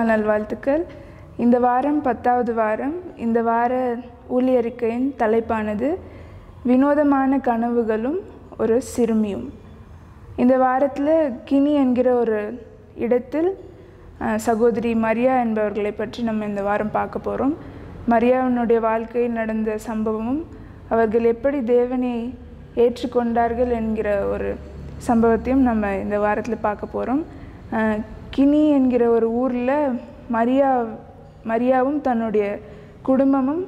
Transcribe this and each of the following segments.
திருநாள் நல்வாழ்த்துக்கள் இந்த வாரம் பத்தாவது வாரம் இந்த வார ஊழியறிக்கையின் தலைப்பானது வினோதமான கனவுகளும் ஒரு சிறுமியும் இந்த வாரத்தில் கினி என்கிற ஒரு இடத்தில் சகோதரி மரியா என்பவர்களை பற்றி நம்ம இந்த வாரம் பார்க்க போகிறோம் மரியாவினுடைய வாழ்க்கையில் நடந்த சம்பவமும் அவர்கள் எப்படி தேவனை ஏற்றுக்கொண்டார்கள் என்கிற ஒரு சம்பவத்தையும் நம்ம இந்த வாரத்தில் பார்க்க போகிறோம் கினி என்கிற ஒரு ஊரில் மரியா மரியாவும் தன்னுடைய குடும்பமும்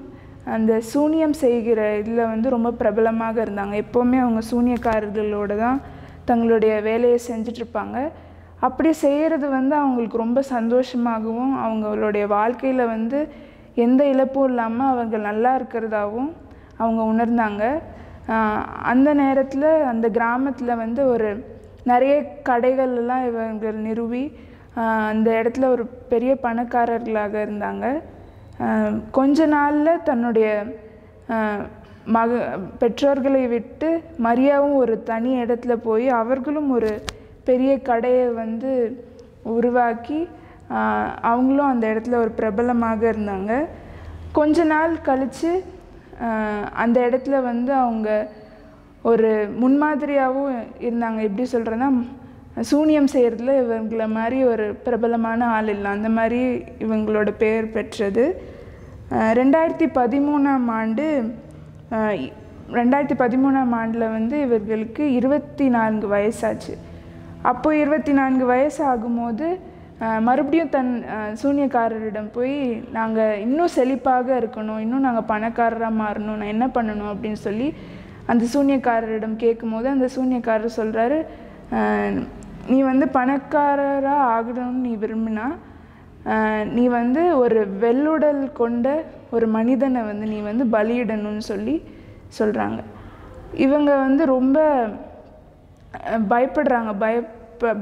அந்த சூனியம் செய்கிற இதில் வந்து ரொம்ப பிரபலமாக இருந்தாங்க எப்போவுமே அவங்க சூனியக்காரர்களோடு தான் தங்களுடைய வேலையை செஞ்சிட்ருப்பாங்க அப்படி செய்கிறது வந்து அவங்களுக்கு ரொம்ப சந்தோஷமாகவும் அவங்களுடைய வாழ்க்கையில் வந்து எந்த இழப்பும் இல்லாமல் அவங்க நல்லா இருக்கிறதாகவும் அவங்க உணர்ந்தாங்க அந்த நேரத்தில் அந்த கிராமத்தில் வந்து ஒரு நிறைய கடைகள்லாம் இவங்கள் நிறுவி அந்த இடத்துல ஒரு பெரிய பணக்காரர்களாக இருந்தாங்க கொஞ்ச நாளில் தன்னுடைய மக பெற்றோர்களை விட்டு மரியாவும் ஒரு தனி இடத்துல போய் அவர்களும் ஒரு பெரிய கடையை வந்து உருவாக்கி அவங்களும் அந்த இடத்துல ஒரு பிரபலமாக இருந்தாங்க கொஞ்ச நாள் கழித்து அந்த இடத்துல வந்து அவங்க ஒரு முன்மாதிரியாகவும் இருந்தாங்க எப்படி சொல்கிறேன்னா சூனியம் செய்கிறதுல இவங்களை மாதிரி ஒரு பிரபலமான ஆள் இல்லை அந்த மாதிரி இவங்களோட பெயர் பெற்றது ரெண்டாயிரத்தி பதிமூணாம் ஆண்டு ரெண்டாயிரத்தி பதிமூணாம் ஆண்டில் வந்து இவர்களுக்கு இருபத்தி நான்கு வயசாச்சு அப்போது இருபத்தி நான்கு வயசு ஆகும்போது மறுபடியும் தன் சூனியக்காரரிடம் போய் நாங்கள் இன்னும் செழிப்பாக இருக்கணும் இன்னும் நாங்கள் பணக்காரராக மாறணும் நான் என்ன பண்ணணும் அப்படின்னு சொல்லி அந்த சூனியக்காரரிடம் கேட்கும்போது அந்த சூனியக்காரர் சொல்கிறாரு நீ வந்து பணக்காரராக ஆகணும்னு நீ விரும்பினா நீ வந்து ஒரு வெள்ளுடல் கொண்ட ஒரு மனிதனை வந்து நீ வந்து பலியிடணும்னு சொல்லி சொல்கிறாங்க இவங்க வந்து ரொம்ப பயப்படுறாங்க பய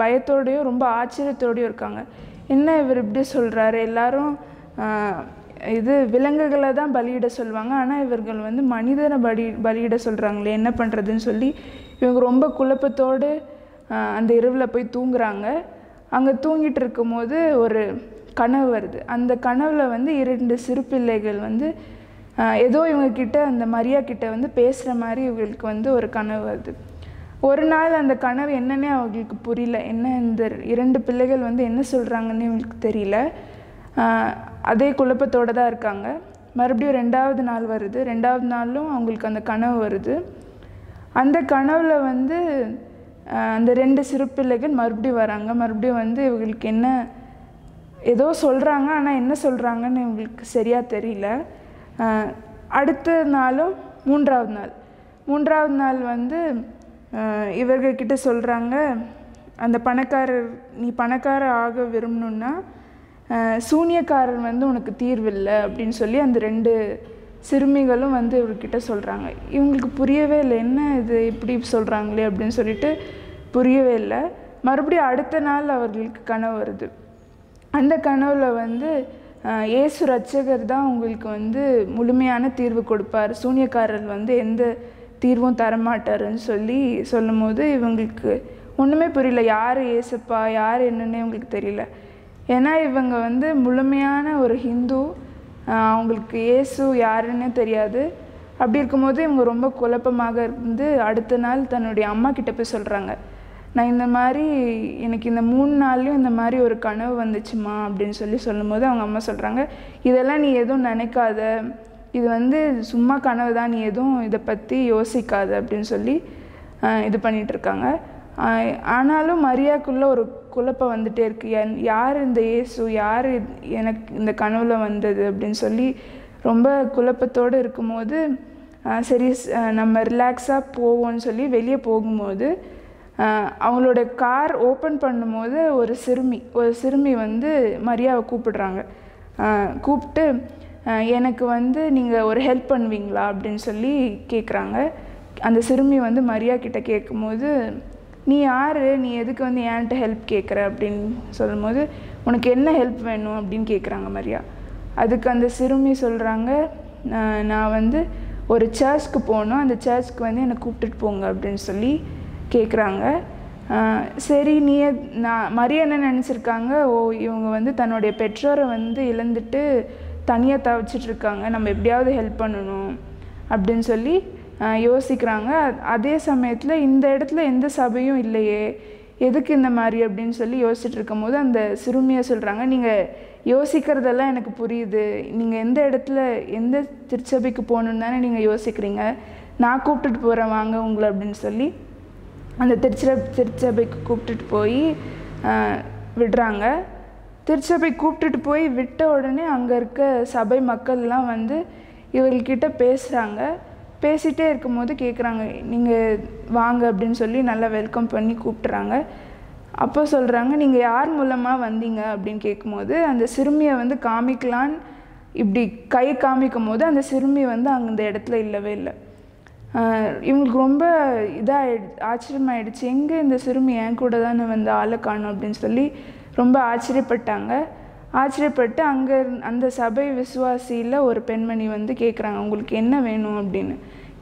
பயத்தோடையும் ரொம்ப ஆச்சரியத்தோடையும் இருக்காங்க என்ன இவர் இப்படி சொல்கிறாரு எல்லாரும் இது விலங்குகளை தான் பலியிட சொல்லுவாங்க ஆனால் இவர்கள் வந்து மனிதனை பலி பலியிட சொல்கிறாங்களே என்ன பண்ணுறதுன்னு சொல்லி இவங்க ரொம்ப குழப்பத்தோடு அந்த இரவில் போய் தூங்குகிறாங்க அங்கே தூங்கிட்டு இருக்கும்போது ஒரு கனவு வருது அந்த கனவில் வந்து இரண்டு சிறு பிள்ளைகள் வந்து ஏதோ இவங்கக்கிட்ட அந்த மரியா கிட்ட வந்து பேசுகிற மாதிரி இவங்களுக்கு வந்து ஒரு கனவு வருது ஒரு நாள் அந்த கனவு என்னன்னே அவங்களுக்கு புரியல என்ன இந்த இரண்டு பிள்ளைகள் வந்து என்ன சொல்கிறாங்கன்னு இவங்களுக்கு தெரியல அதே குழப்பத்தோடு தான் இருக்காங்க மறுபடியும் ரெண்டாவது நாள் வருது ரெண்டாவது நாளும் அவங்களுக்கு அந்த கனவு வருது அந்த கனவில் வந்து அந்த ரெண்டு சிறு பிள்ளைகள் மறுபடியும் வராங்க மறுபடியும் வந்து இவங்களுக்கு என்ன ஏதோ சொல்கிறாங்க ஆனால் என்ன சொல்கிறாங்கன்னு இவங்களுக்கு சரியாக தெரியல அடுத்த நாளும் மூன்றாவது நாள் மூன்றாவது நாள் வந்து இவர்கிட்ட சொல்கிறாங்க அந்த பணக்காரர் நீ பணக்காரர் ஆக விரும்பணுன்னா சூனியக்காரர் வந்து உனக்கு தீர்வில்லை அப்படின்னு சொல்லி அந்த ரெண்டு சிறுமிகளும் வந்து இவர்கிட்ட சொல்கிறாங்க இவங்களுக்கு புரியவே இல்லை என்ன இது இப்படி சொல்கிறாங்களே அப்படின்னு சொல்லிட்டு புரியவே இல்லை மறுபடியும் அடுத்த நாள் அவர்களுக்கு கனவு வருது அந்த கனவில் வந்து இயேசு ரட்சகர் தான் உங்களுக்கு வந்து முழுமையான தீர்வு கொடுப்பார் சூனியக்காரர் வந்து எந்த தீர்வும் தரமாட்டாருன்னு சொல்லி சொல்லும் போது இவங்களுக்கு ஒன்றுமே புரியல யார் ஏசப்பா யார் என்னன்னே இவங்களுக்கு தெரியல ஏன்னா இவங்க வந்து முழுமையான ஒரு ஹிந்து அவங்களுக்கு இயேசு யாருன்னு தெரியாது அப்படி இருக்கும்போது இவங்க ரொம்ப குழப்பமாக இருந்து அடுத்த நாள் தன்னுடைய அம்மா கிட்ட போய் சொல்கிறாங்க நான் இந்த மாதிரி எனக்கு இந்த மூணு நாள்லையும் இந்த மாதிரி ஒரு கனவு வந்துச்சுமா அப்படின்னு சொல்லி சொல்லும்போது அவங்க அம்மா சொல்கிறாங்க இதெல்லாம் நீ எதுவும் நினைக்காத இது வந்து சும்மா கனவு தான் நீ எதுவும் இதை பற்றி யோசிக்காத அப்படின்னு சொல்லி இது பண்ணிகிட்ருக்காங்க ஆனாலும் மரியாக்குள்ளே ஒரு குழப்பம் வந்துட்டே இருக்குது என் யார் இந்த இயேசு யார் எனக்கு இந்த கனவுல வந்தது அப்படின்னு சொல்லி ரொம்ப குழப்பத்தோடு இருக்கும்போது சரி நம்ம ரிலாக்ஸாக போவோம்னு சொல்லி வெளியே போகும்போது அவங்களோட கார் ஓப்பன் பண்ணும்போது ஒரு சிறுமி ஒரு சிறுமி வந்து மரியாவை கூப்பிடுறாங்க கூப்பிட்டு எனக்கு வந்து நீங்கள் ஒரு ஹெல்ப் பண்ணுவீங்களா அப்படின்னு சொல்லி கேட்குறாங்க அந்த சிறுமி வந்து மரியா கிட்ட கேட்கும்போது நீ யார் நீ எதுக்கு வந்து ஏன்ட்ட ஹெல்ப் கேட்குற அப்படின்னு சொல்லும்போது உனக்கு என்ன ஹெல்ப் வேணும் அப்படின்னு கேட்குறாங்க மரியா அதுக்கு அந்த சிறுமி சொல்கிறாங்க நான் வந்து ஒரு சர்ச்க்கு போகணும் அந்த சர்ச்க்கு வந்து என்னை கூப்பிட்டுட்டு போங்க அப்படின்னு சொல்லி கேட்குறாங்க சரி நீ நான் மரியா என்ன நினச்சிருக்காங்க ஓ இவங்க வந்து தன்னுடைய பெற்றோரை வந்து இழந்துட்டு தனியாக தவிச்சிட்ருக்காங்க நம்ம எப்படியாவது ஹெல்ப் பண்ணணும் அப்படின்னு சொல்லி யோசிக்கிறாங்க அதே சமயத்தில் இந்த இடத்துல எந்த சபையும் இல்லையே எதுக்கு இந்த மாதிரி அப்படின்னு சொல்லி யோசிச்சுட்டு போது அந்த சிறுமியை சொல்கிறாங்க நீங்கள் யோசிக்கிறதெல்லாம் எனக்கு புரியுது நீங்கள் எந்த இடத்துல எந்த திருச்சபைக்கு போகணுன்னு தானே நீங்கள் யோசிக்கிறீங்க நான் கூப்பிட்டுட்டு போகிறேன் வாங்க உங்களை அப்படின்னு சொல்லி அந்த திருச்ச திருச்சபைக்கு கூப்பிட்டுட்டு போய் விடுறாங்க திருச்சபை கூப்பிட்டுட்டு போய் விட்ட உடனே அங்கே இருக்க சபை மக்கள்லாம் வந்து இவர்கிட்ட பேசுகிறாங்க பேசிகிட்டே இருக்கும்போது கேட்குறாங்க நீங்கள் வாங்க அப்படின்னு சொல்லி நல்லா வெல்கம் பண்ணி கூப்பிட்றாங்க அப்போ சொல்கிறாங்க நீங்கள் யார் மூலமாக வந்தீங்க அப்படின்னு கேட்கும்போது அந்த சிறுமியை வந்து காமிக்கலான்னு இப்படி கை காமிக்கும் போது அந்த சிறுமி வந்து அங்கே இந்த இடத்துல இல்லவே இல்லை இவங்களுக்கு ரொம்ப இதாக ஆச்சரியமாயிடுச்சு எங்கே இந்த சிறுமி என் கூட தானே வந்து ஆளை காணும் அப்படின்னு சொல்லி ரொம்ப ஆச்சரியப்பட்டாங்க ஆச்சரியப்பட்டு அங்கே அந்த சபை விசுவாசியில் ஒரு பெண்மணி வந்து கேட்குறாங்க உங்களுக்கு என்ன வேணும் அப்படின்னு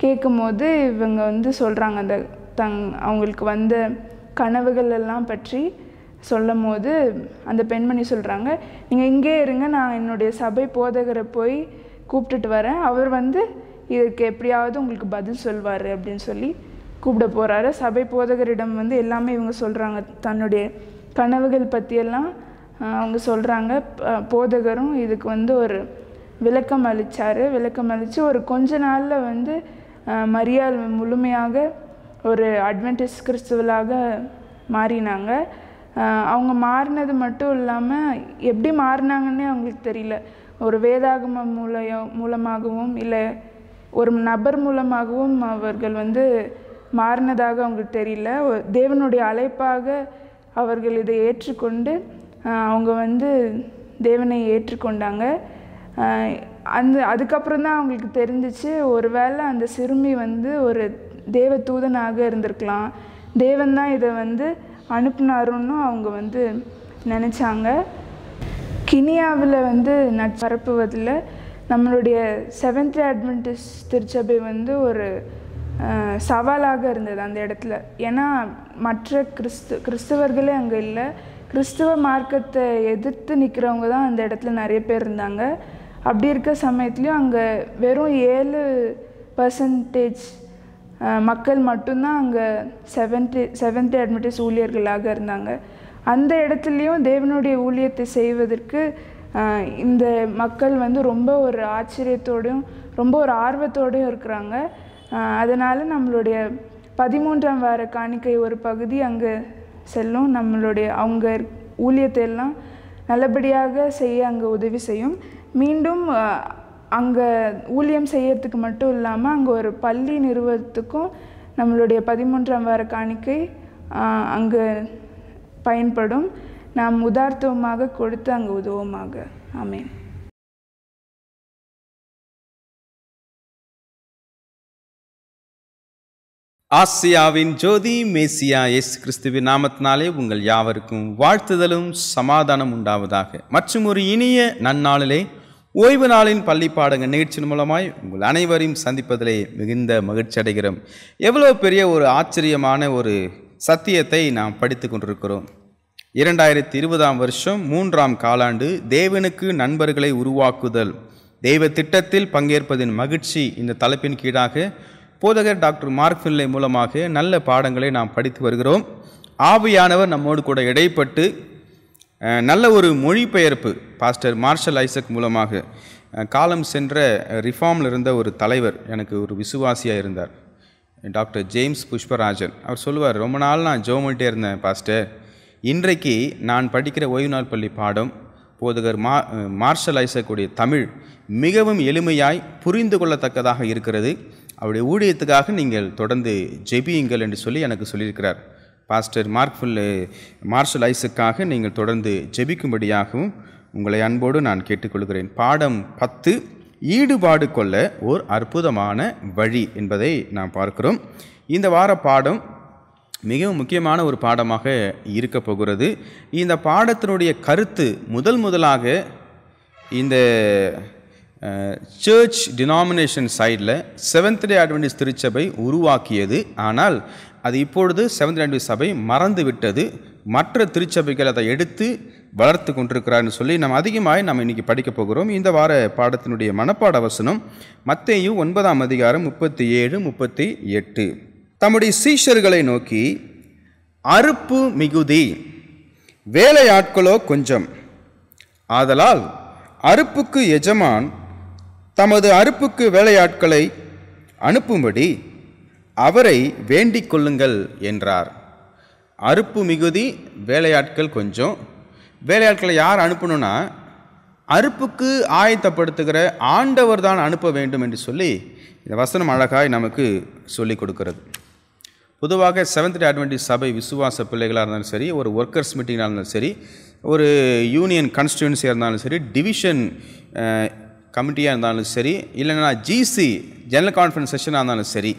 கேட்கும்போது இவங்க வந்து சொல்கிறாங்க அந்த தங் அவங்களுக்கு வந்த கனவுகள் எல்லாம் பற்றி சொல்லும் போது அந்த பெண்மணி சொல்கிறாங்க நீங்கள் இங்கே இருங்க நான் என்னுடைய சபை போதகரை போய் கூப்பிட்டுட்டு வரேன் அவர் வந்து இதுக்கு எப்படியாவது உங்களுக்கு பதில் சொல்வார் அப்படின்னு சொல்லி கூப்பிட போகிறாரு சபை போதகரிடம் வந்து எல்லாமே இவங்க சொல்கிறாங்க தன்னுடைய கனவுகள் பற்றியெல்லாம் அவங்க சொல்கிறாங்க போதகரும் இதுக்கு வந்து ஒரு விளக்கம் அளித்தார் விளக்கம் அளித்து ஒரு கொஞ்ச நாளில் வந்து மரியாள் முழுமையாக ஒரு அட்வென்டிஸ் கிறிஸ்துவலாக மாறினாங்க அவங்க மாறினது மட்டும் இல்லாமல் எப்படி மாறினாங்கன்னே அவங்களுக்கு தெரியல ஒரு வேதாகம மூலையோ மூலமாகவும் இல்லை ஒரு நபர் மூலமாகவும் அவர்கள் வந்து மாறினதாக அவங்களுக்கு தெரியல தேவனுடைய அழைப்பாக அவர்கள் இதை ஏற்றுக்கொண்டு அவங்க வந்து தேவனை ஏற்றுக்கொண்டாங்க அந்த அதுக்கப்புறம் தான் அவங்களுக்கு தெரிஞ்சிச்சு ஒரு வேளை அந்த சிறுமி வந்து ஒரு தேவ தூதனாக இருந்திருக்கலாம் தேவன் தான் இதை வந்து அனுப்புனாருன்னு அவங்க வந்து நினச்சாங்க கினியாவில் வந்து நட்பரப்புவதில் நம்மளுடைய செவன்த் அட்வென்டிஸ் திருச்சபை வந்து ஒரு சவாலாக இருந்தது அந்த இடத்துல ஏன்னா மற்ற கிறிஸ்து கிறிஸ்தவர்களே அங்கே இல்லை கிறிஸ்துவ மார்க்கத்தை எதிர்த்து நிற்கிறவங்க தான் அந்த இடத்துல நிறைய பேர் இருந்தாங்க அப்படி இருக்க சமயத்துலேயும் அங்கே வெறும் ஏழு பர்சன்டேஜ் மக்கள் மட்டும்தான் அங்கே செவன்த்து செவன்த் அட்மிட்டிஸ் ஊழியர்களாக இருந்தாங்க அந்த இடத்துலையும் தேவனுடைய ஊழியத்தை செய்வதற்கு இந்த மக்கள் வந்து ரொம்ப ஒரு ஆச்சரியத்தோடையும் ரொம்ப ஒரு ஆர்வத்தோடையும் இருக்கிறாங்க அதனால் நம்மளுடைய பதிமூன்றாம் வார காணிக்கை ஒரு பகுதி அங்கே செல்லும் நம்மளுடைய அவங்க ஊழியத்தை எல்லாம் நல்லபடியாக செய்ய அங்கே உதவி செய்யும் மீண்டும் அங்கே ஊழியம் செய்யறதுக்கு மட்டும் இல்லாமல் அங்கே ஒரு பள்ளி நிறுவனத்துக்கும் நம்மளுடைய பதிமூன்றாம் வார காணிக்கை அங்கே பயன்படும் நாம் உதார்த்தமாக கொடுத்து அங்கே உதவுமாக ஆமேன் ஆசியாவின் ஜோதி மேசியா எஸ் கிறிஸ்துவின் நாமத்தினாலே உங்கள் யாவருக்கும் வாழ்த்துதலும் சமாதானம் உண்டாவதாக மற்றும் ஒரு இனிய நன்னாளிலே ஓய்வு நாளின் பள்ளி பாடங்க நிகழ்ச்சியின் மூலமாய் உங்கள் அனைவரையும் சந்திப்பதிலே மிகுந்த மகிழ்ச்சி அடைகிறோம் எவ்வளோ பெரிய ஒரு ஆச்சரியமான ஒரு சத்தியத்தை நாம் படித்து கொண்டிருக்கிறோம் இரண்டாயிரத்தி இருபதாம் வருஷம் மூன்றாம் காலாண்டு தேவனுக்கு நண்பர்களை உருவாக்குதல் தெய்வ திட்டத்தில் பங்கேற்பதின் மகிழ்ச்சி இந்த தலைப்பின் கீழாக போதகர் டாக்டர் மார்க் ஃபில்லை மூலமாக நல்ல பாடங்களை நாம் படித்து வருகிறோம் ஆவியானவர் நம்மோடு கூட இடைப்பட்டு நல்ல ஒரு மொழிபெயர்ப்பு பாஸ்டர் மார்ஷல் ஐசக் மூலமாக காலம் சென்ற ரிஃபார்மில் இருந்த ஒரு தலைவர் எனக்கு ஒரு விசுவாசியாக இருந்தார் டாக்டர் ஜேம்ஸ் புஷ்பராஜன் அவர் சொல்லுவார் ரொம்ப நாள் நான் ஜோ இருந்தேன் பாஸ்டர் இன்றைக்கு நான் படிக்கிற ஓய்வு நாள் பள்ளி பாடம் போதகர் மா மார்ஷல் ஐசக்கூடிய தமிழ் மிகவும் எளிமையாய் புரிந்து கொள்ளத்தக்கதாக இருக்கிறது அவருடைய ஊழியத்துக்காக நீங்கள் தொடர்ந்து ஜெபியுங்கள் என்று சொல்லி எனக்கு சொல்லியிருக்கிறார் பாஸ்டர் மார்க்ஃபுல் மார்ஷல் ஐஸுக்காக நீங்கள் தொடர்ந்து ஜெபிக்கும்படியாகவும் உங்களை அன்போடு நான் கேட்டுக்கொள்கிறேன் பாடம் பத்து ஈடுபாடு கொள்ள ஓர் அற்புதமான வழி என்பதை நாம் பார்க்கிறோம் இந்த வார பாடம் மிகவும் முக்கியமான ஒரு பாடமாக இருக்கப் போகிறது இந்த பாடத்தினுடைய கருத்து முதல் முதலாக இந்த சர்ச் டினாமினேஷன் சைடில் செவன்த் டே அட்வென்டிஸ் திருச்சபை உருவாக்கியது ஆனால் அது இப்பொழுது செவன்த் டே அட்வென்டிஸ் சபை மறந்து விட்டது மற்ற திருச்சபைகள் அதை எடுத்து வளர்த்து கொண்டிருக்கிறார்னு சொல்லி நம்ம அதிகமாக நம்ம இன்றைக்கி படிக்கப் போகிறோம் இந்த வார பாடத்தினுடைய மனப்பாட வசனம் மத்தேயு ஒன்பதாம் அதிகாரம் முப்பத்தி ஏழு முப்பத்தி எட்டு தம்முடைய சீஷர்களை நோக்கி அறுப்பு மிகுதி வேலையாட்களோ கொஞ்சம் ஆதலால் அறுப்புக்கு எஜமான் தமது அறுப்புக்கு வேலையாட்களை அனுப்பும்படி அவரை வேண்டிக் கொள்ளுங்கள் என்றார் அறுப்பு மிகுதி வேலையாட்கள் கொஞ்சம் வேலையாட்களை யார் அனுப்பணும்னா அறுப்புக்கு ஆயத்தப்படுத்துகிற ஆண்டவர் தான் அனுப்ப வேண்டும் என்று சொல்லி இந்த வசனம் அழகாய் நமக்கு சொல்லிக் கொடுக்கிறது பொதுவாக செவன்த் டே அட்வென்டி சபை விசுவாச பிள்ளைகளாக இருந்தாலும் சரி ஒரு ஒர்க்கர்ஸ் மீட்டிங்காக இருந்தாலும் சரி ஒரு யூனியன் கான்ஸ்டியூன்சியாக இருந்தாலும் சரி டிவிஷன் கமிட்டியாக இருந்தாலும் சரி இல்லைன்னா ஜிசி ஜெனரல் கான்ஃபரன்ஸ் செஷனாக இருந்தாலும் சரி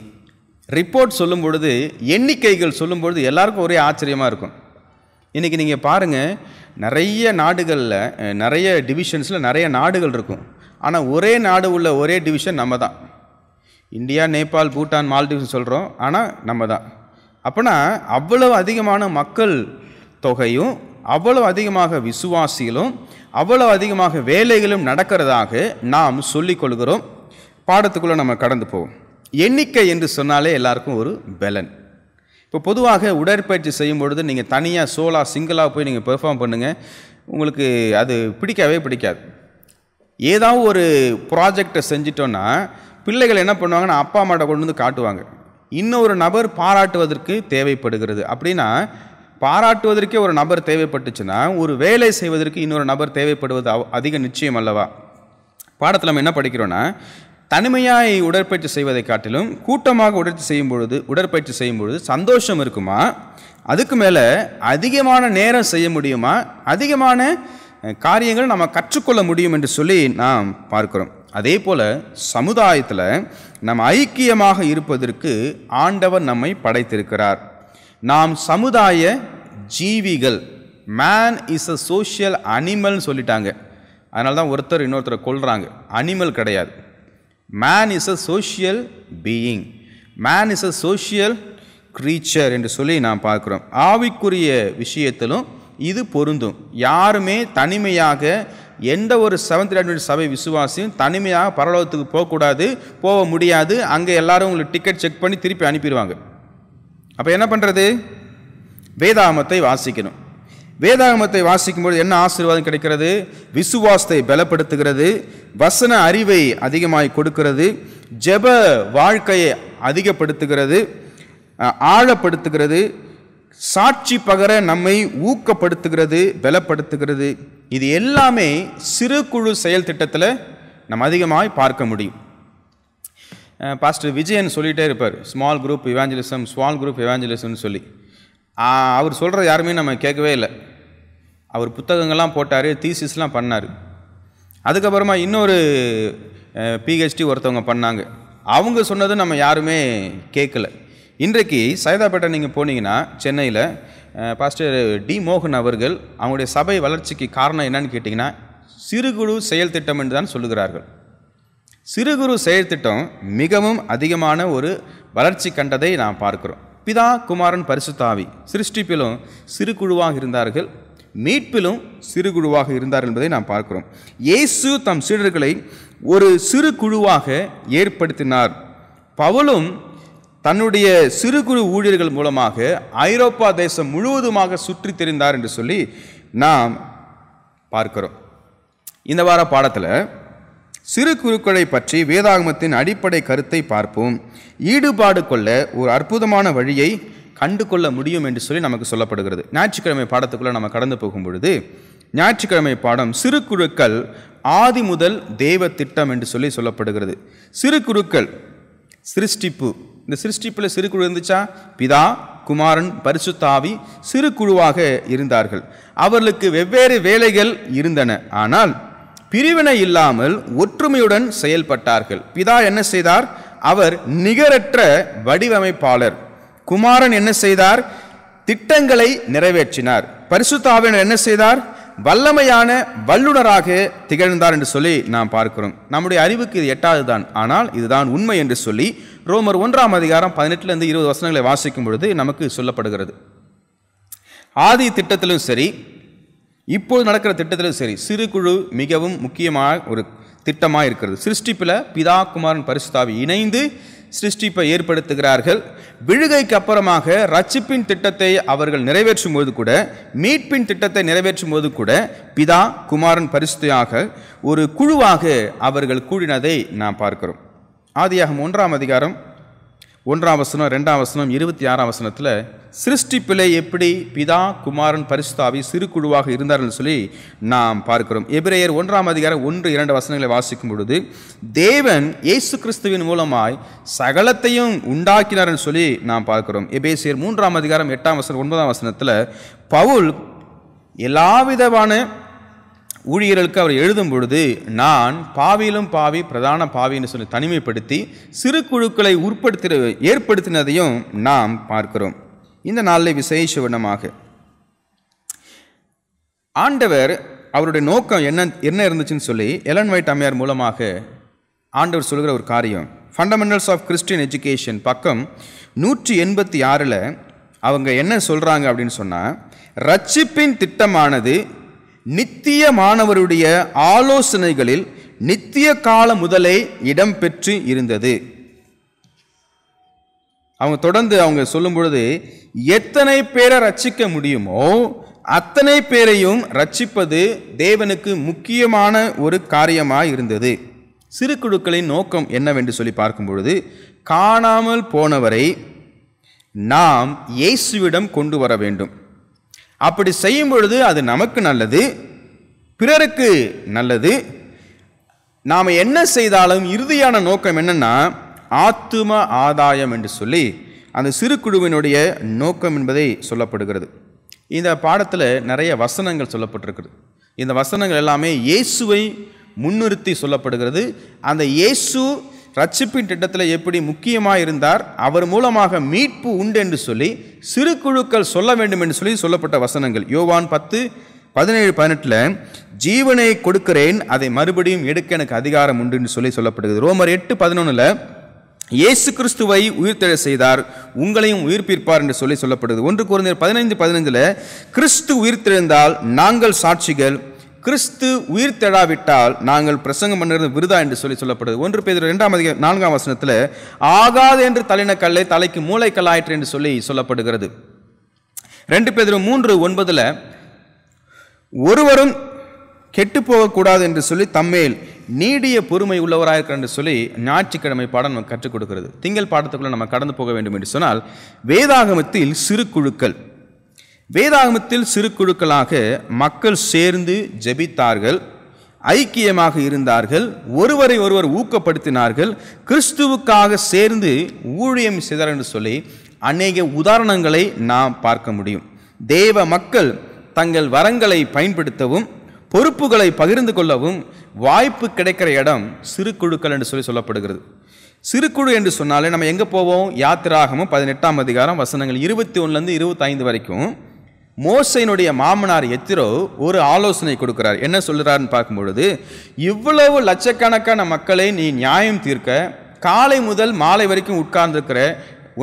ரிப்போர்ட் சொல்லும் பொழுது எண்ணிக்கைகள் சொல்லும் பொழுது எல்லாருக்கும் ஒரே ஆச்சரியமாக இருக்கும் இன்றைக்கி நீங்கள் பாருங்கள் நிறைய நாடுகளில் நிறைய டிவிஷன்ஸில் நிறைய நாடுகள் இருக்கும் ஆனால் ஒரே நாடு உள்ள ஒரே டிவிஷன் நம்ம தான் இந்தியா நேபாள் பூட்டான் மால்டீவ்ஸ் சொல்கிறோம் ஆனால் நம்ம தான் அப்போனா அவ்வளவு அதிகமான மக்கள் தொகையும் அவ்வளவு அதிகமாக விசுவாசிகளும் அவ்வளோ அதிகமாக வேலைகளும் நடக்கிறதாக நாம் சொல்லிக்கொள்கிறோம் பாடத்துக்குள்ளே நம்ம கடந்து போவோம் எண்ணிக்கை என்று சொன்னாலே எல்லாருக்கும் ஒரு பலன் இப்போ பொதுவாக உடற்பயிற்சி செய்யும் பொழுது நீங்கள் தனியாக சோலா சிங்கிளாக போய் நீங்கள் பெர்ஃபார்ம் பண்ணுங்கள் உங்களுக்கு அது பிடிக்கவே பிடிக்காது ஏதாவது ஒரு ப்ராஜெக்டை செஞ்சிட்டோன்னா பிள்ளைகள் என்ன பண்ணுவாங்கன்னா அப்பா அம்மாட்ட கொண்டு வந்து காட்டுவாங்க இன்னொரு நபர் பாராட்டுவதற்கு தேவைப்படுகிறது அப்படின்னா பாராட்டுவதற்கே ஒரு நபர் தேவைப்பட்டுச்சுன்னா ஒரு வேலை செய்வதற்கு இன்னொரு நபர் தேவைப்படுவது அதிக நிச்சயம் அல்லவா பாடத்தில் நம்ம என்ன படிக்கிறோன்னா தனிமையாய் உடற்பயிற்சி செய்வதை காட்டிலும் கூட்டமாக உடற்பயிற்சி செய்யும் பொழுது உடற்பயிற்சி செய்யும் பொழுது சந்தோஷம் இருக்குமா அதுக்கு மேலே அதிகமான நேரம் செய்ய முடியுமா அதிகமான காரியங்கள் நம்ம கற்றுக்கொள்ள முடியும் என்று சொல்லி நாம் பார்க்கிறோம் அதே போல் சமுதாயத்தில் நம்ம ஐக்கியமாக இருப்பதற்கு ஆண்டவர் நம்மை படைத்திருக்கிறார் நாம் சமுதாய ஜீவிகள் மேன் இஸ் அ சோஷியல் அனிமல்னு சொல்லிட்டாங்க அதனால தான் ஒருத்தர் இன்னொருத்தரை கொள்கிறாங்க அனிமல் கிடையாது man is a social being man is a social creature என்று சொல்லி நாம் பார்க்குறோம் ஆவிக்குரிய விஷயத்திலும் இது பொருந்தும் யாருமே தனிமையாக எந்த ஒரு செவன்த் அட்வென்ட் சபை விசுவாசியும் தனிமையாக பரலோகத்துக்கு போகக்கூடாது போக முடியாது அங்கே எல்லோரும் உங்களுக்கு டிக்கெட் செக் பண்ணி திருப்பி அனுப்பிடுவாங்க அப்போ என்ன பண்ணுறது வேதாகமத்தை வாசிக்கணும் வேதாகமத்தை வாசிக்கும்போது என்ன ஆசீர்வாதம் கிடைக்கிறது விசுவாசத்தை பலப்படுத்துகிறது வசன அறிவை அதிகமாய் கொடுக்கிறது ஜெப வாழ்க்கையை அதிகப்படுத்துகிறது ஆழப்படுத்துகிறது சாட்சி பகர நம்மை ஊக்கப்படுத்துகிறது பலப்படுத்துகிறது இது எல்லாமே சிறு குழு செயல் திட்டத்தில் நம்ம அதிகமாக பார்க்க முடியும் பாஸ்டர் விஜயன் சொல்லிகிட்டே இருப்பார் small group evangelism small group இவாஞ்சலிசம்னு சொல்லி அவர் சொல்கிற யாருமே நம்ம கேட்கவே இல்லை அவர் புத்தகங்கள்லாம் போட்டார் தீசிஸ்லாம் பண்ணார் அதுக்கப்புறமா இன்னொரு பிஹெச்டி ஒருத்தவங்க பண்ணாங்க அவங்க சொன்னது நம்ம யாருமே கேட்கல இன்றைக்கு சைதாப்பேட்டை நீங்கள் போனீங்கன்னா சென்னையில் பாஸ்டர் டி மோகன் அவர்கள் அவங்களுடைய சபை வளர்ச்சிக்கு காரணம் என்னன்னு கேட்டிங்கன்னா சிறு குழு செயல் திட்டம் என்று தான் சொல்லுகிறார்கள் சிறு குறு செயற்திட்டம் மிகவும் அதிகமான ஒரு வளர்ச்சி கண்டதை நாம் பார்க்கிறோம் பிதா குமாரன் பரிசுத்தாவி சிருஷ்டிப்பிலும் சிறு குழுவாக இருந்தார்கள் மீட்பிலும் சிறு குழுவாக இருந்தார் என்பதை நாம் பார்க்கிறோம் இயேசு தம் சீடர்களை ஒரு சிறு குழுவாக ஏற்படுத்தினார் பவலும் தன்னுடைய சிறு குழு ஊழியர்கள் மூலமாக ஐரோப்பா தேசம் முழுவதுமாக சுற்றி தெரிந்தார் என்று சொல்லி நாம் பார்க்கிறோம் இந்த வார பாடத்தில் சிறு குருக்களை பற்றி வேதாகமத்தின் அடிப்படை கருத்தை பார்ப்போம் ஈடுபாடு கொள்ள ஒரு அற்புதமான வழியை கண்டு கொள்ள முடியும் என்று சொல்லி நமக்கு சொல்லப்படுகிறது ஞாயிற்றுக்கிழமை பாடத்துக்குள்ளே நம்ம கடந்து போகும் பொழுது ஞாயிற்றுக்கிழமை பாடம் சிறு குருக்கள் ஆதி முதல் தெய்வ திட்டம் என்று சொல்லி சொல்லப்படுகிறது சிறு குருக்கள் சிருஷ்டிப்பு இந்த சிருஷ்டிப்பில் சிறு குழு இருந்துச்சா பிதா குமாரன் பரிசுத்தாவி சிறு குழுவாக இருந்தார்கள் அவர்களுக்கு வெவ்வேறு வேலைகள் இருந்தன ஆனால் பிரிவினை இல்லாமல் ஒற்றுமையுடன் செயல்பட்டார்கள் பிதா என்ன செய்தார் அவர் நிகரற்ற வடிவமைப்பாளர் குமாரன் என்ன செய்தார் திட்டங்களை நிறைவேற்றினார் பரிசுத்தாவினர் என்ன செய்தார் வல்லமையான வல்லுனராக திகழ்ந்தார் என்று சொல்லி நாம் பார்க்கிறோம் நம்முடைய அறிவுக்கு இது எட்டாவது தான் ஆனால் இதுதான் உண்மை என்று சொல்லி ரோமர் ஒன்றாம் அதிகாரம் பதினெட்டுலேருந்து இருபது வசனங்களை வாசிக்கும் பொழுது நமக்கு சொல்லப்படுகிறது ஆதி திட்டத்திலும் சரி இப்போது நடக்கிற திட்டத்தில் சரி சிறு குழு மிகவும் முக்கியமாக ஒரு திட்டமாக இருக்கிறது சிருஷ்டிப்பில் பிதா குமாரன் பரிசுதாவி இணைந்து சிருஷ்டிப்பை ஏற்படுத்துகிறார்கள் விழுகைக்கு அப்புறமாக ரட்சிப்பின் திட்டத்தை அவர்கள் நிறைவேற்றும் போது கூட மீட்பின் திட்டத்தை நிறைவேற்றும் போது கூட பிதா குமாரன் பரிசுத்தையாக ஒரு குழுவாக அவர்கள் கூடினதை நாம் பார்க்கிறோம் ஆதியாகம் ஒன்றாம் அதிகாரம் ஒன்றாம் வசனம் ரெண்டாம் வசனம் இருபத்தி ஆறாம் வசனத்தில் சிருஷ்டிப்பிலே எப்படி பிதா குமாரன் பரிசுத்தாவி சிறு குழுவாக இருந்தார்னு சொல்லி நாம் பார்க்கிறோம் எபிரேயர் ஒன்றாம் அதிகாரம் ஒன்று இரண்டு வசனங்களை வாசிக்கும் பொழுது தேவன் இயேசு கிறிஸ்துவின் மூலமாய் சகலத்தையும் உண்டாக்கினார்னு சொல்லி நாம் பார்க்கிறோம் எபேசியர் மூன்றாம் அதிகாரம் எட்டாம் வசனம் ஒன்பதாம் வசனத்தில் பவுல் எல்லாவிதமான ஊழியர்களுக்கு அவர் எழுதும் பொழுது நான் பாவியிலும் பாவி பிரதான பாவின்னு சொல்லி தனிமைப்படுத்தி சிறு குழுக்களை உற்படுத்த ஏற்படுத்தினதையும் நாம் பார்க்கிறோம் இந்த நாளில் விசேஷ விடமாக ஆண்டவர் அவருடைய நோக்கம் என்ன என்ன இருந்துச்சுன்னு சொல்லி எலன் வைட் அம்மையார் மூலமாக ஆண்டவர் சொல்கிற ஒரு காரியம் ஃபண்டமெண்டல்ஸ் ஆஃப் கிறிஸ்டின் எஜுகேஷன் பக்கம் நூற்றி எண்பத்தி ஆறில் அவங்க என்ன சொல்கிறாங்க அப்படின்னு சொன்னால் ரட்சிப்பின் திட்டமானது நித்திய மாணவருடைய ஆலோசனைகளில் நித்திய கால முதலே இடம்பெற்று இருந்தது அவங்க தொடர்ந்து அவங்க சொல்லும் பொழுது எத்தனை பேரை ரச்சிக்க முடியுமோ அத்தனை பேரையும் ரச்சிப்பது தேவனுக்கு முக்கியமான ஒரு காரியமாக இருந்தது சிறு குழுக்களின் நோக்கம் என்னவென்று சொல்லி பார்க்கும் பொழுது காணாமல் போனவரை நாம் இயேசுவிடம் கொண்டு வர வேண்டும் அப்படி செய்யும் பொழுது அது நமக்கு நல்லது பிறருக்கு நல்லது நாம் என்ன செய்தாலும் இறுதியான நோக்கம் என்னென்னா ஆத்தும ஆதாயம் என்று சொல்லி அந்த சிறு குழுவினுடைய நோக்கம் என்பதை சொல்லப்படுகிறது இந்த பாடத்தில் நிறைய வசனங்கள் சொல்லப்பட்டிருக்கிறது இந்த வசனங்கள் எல்லாமே இயேசுவை முன்னிறுத்தி சொல்லப்படுகிறது அந்த இயேசு ரட்சிப்பின் திட்டத்தில் எப்படி முக்கியமாக இருந்தார் அவர் மூலமாக மீட்பு உண்டு என்று சொல்லி சிறு குழுக்கள் சொல்ல வேண்டும் என்று சொல்லி சொல்லப்பட்ட வசனங்கள் யோவான் பத்து பதினேழு பதினெட்டில் ஜீவனை கொடுக்கிறேன் அதை மறுபடியும் எடுக்க எனக்கு அதிகாரம் என்று சொல்லி சொல்லப்படுகிறது ரோமர் எட்டு பதினொன்றில் இயேசு கிறிஸ்துவை உயிர்த்தெழ செய்தார் உங்களையும் உயிர்ப்பிருப்பார் என்று சொல்லி சொல்லப்படுகிறது ஒன்று குறைந்த பதினைந்து பதினைந்தில் கிறிஸ்து உயிர்த்தெழுந்தால் நாங்கள் சாட்சிகள் கிறிஸ்து உயிர் தெழாவிட்டால் நாங்கள் பிரசங்கம் பண்ணுறது விருதா என்று சொல்லி சொல்லப்படுது ஒன்று பேர் ரெண்டாம் அதிக நான்காம் வசனத்தில் ஆகாது என்று தலின கல்லை தலைக்கு மூளை கல்லாயிற்று என்று சொல்லி சொல்லப்படுகிறது ரெண்டு பேர் மூன்று ஒன்பதில் ஒருவரும் கெட்டு போகக்கூடாது என்று சொல்லி தம்மேல் நீடிய பொறுமை உள்ளவராக என்று சொல்லி ஞாயிற்றுக்கிழமை பாடம் நமக்கு கற்றுக் கொடுக்கிறது திங்கள் பாடத்துக்குள்ளே நம்ம கடந்து போக வேண்டும் என்று சொன்னால் வேதாகமத்தில் சிறு குழுக்கள் வேதாகமத்தில் சிறு குழுக்களாக மக்கள் சேர்ந்து ஜெபித்தார்கள் ஐக்கியமாக இருந்தார்கள் ஒருவரை ஒருவர் ஊக்கப்படுத்தினார்கள் கிறிஸ்துவுக்காக சேர்ந்து ஊழியம் செய்தார் என்று சொல்லி அநேக உதாரணங்களை நாம் பார்க்க முடியும் தேவ மக்கள் தங்கள் வரங்களை பயன்படுத்தவும் பொறுப்புகளை பகிர்ந்து கொள்ளவும் வாய்ப்பு கிடைக்கிற இடம் சிறு குழுக்கள் என்று சொல்லி சொல்லப்படுகிறது சிறு குழு என்று சொன்னாலே நம்ம எங்கே போவோம் யாத்திராகமும் பதினெட்டாம் அதிகாரம் வசனங்கள் இருபத்தி ஒன்றுலேருந்து இருபத்தைந்து வரைக்கும் மோசையினுடைய மாமனார் எத்திரோ ஒரு ஆலோசனை கொடுக்கிறார் என்ன சொல்கிறாருன்னு பார்க்கும்பொழுது இவ்வளவு லட்சக்கணக்கான மக்களை நீ நியாயம் தீர்க்க காலை முதல் மாலை வரைக்கும் உட்கார்ந்துருக்கிற